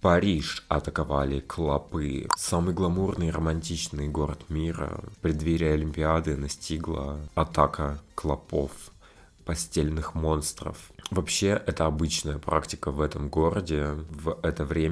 Париж атаковали клопы. Самый гламурный и романтичный город мира. В преддверии Олимпиады настигла атака клопов постельных монстров. Вообще, это обычная практика в этом городе в это время